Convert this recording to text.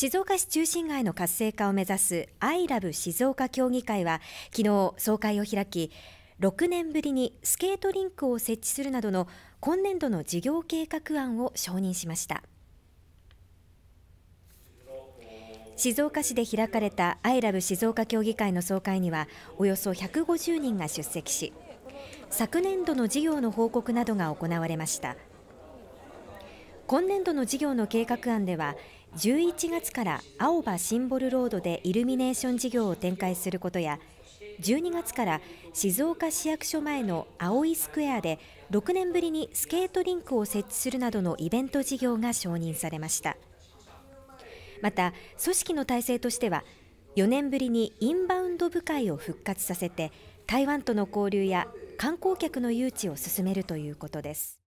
静岡市中心街の活性化を目指すアイラブ静岡協議会は昨日総会を開き6年ぶりにスケートリンクを設置するなどの今年度の事業計画案を承認しました静岡市で開かれたアイラブ静岡協議会の総会にはおよそ150人が出席し昨年度の事業の報告などが行われました。今年度の事業の計画案では11月から青葉シンボルロードでイルミネーション事業を展開することや12月から静岡市役所前の青いスクエアで6年ぶりにスケートリンクを設置するなどのイベント事業が承認されましたまた組織の体制としては4年ぶりにインバウンド部会を復活させて台湾との交流や観光客の誘致を進めるということです